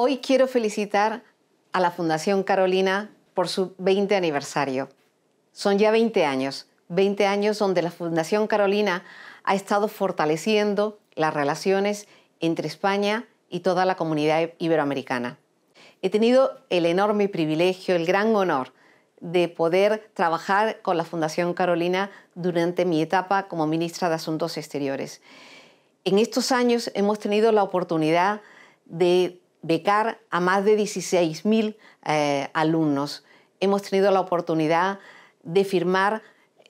Hoy quiero felicitar a la Fundación Carolina por su 20 aniversario. Son ya 20 años, 20 años donde la Fundación Carolina ha estado fortaleciendo las relaciones entre España y toda la comunidad iberoamericana. He tenido el enorme privilegio, el gran honor de poder trabajar con la Fundación Carolina durante mi etapa como ministra de Asuntos Exteriores. En estos años hemos tenido la oportunidad de becar a más de 16.000 eh, alumnos. Hemos tenido la oportunidad de firmar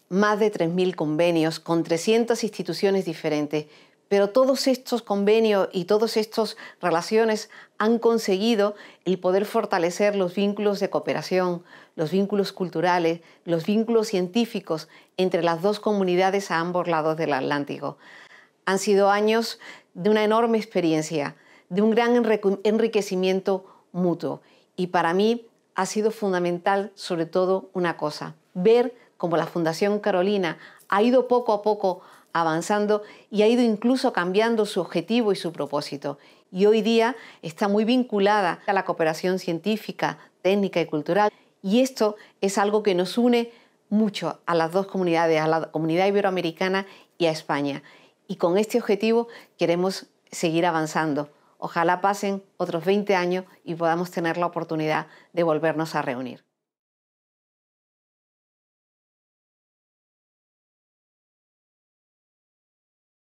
más de 3.000 convenios con 300 instituciones diferentes, pero todos estos convenios y todas estas relaciones han conseguido el poder fortalecer los vínculos de cooperación, los vínculos culturales, los vínculos científicos entre las dos comunidades a ambos lados del Atlántico. Han sido años de una enorme experiencia, de un gran enriquecimiento mutuo. Y para mí ha sido fundamental sobre todo una cosa, ver cómo la Fundación Carolina ha ido poco a poco avanzando y ha ido incluso cambiando su objetivo y su propósito. Y hoy día está muy vinculada a la cooperación científica, técnica y cultural. Y esto es algo que nos une mucho a las dos comunidades, a la comunidad iberoamericana y a España. Y con este objetivo queremos seguir avanzando. Ojalá pasen otros 20 años y podamos tener la oportunidad de volvernos a reunir.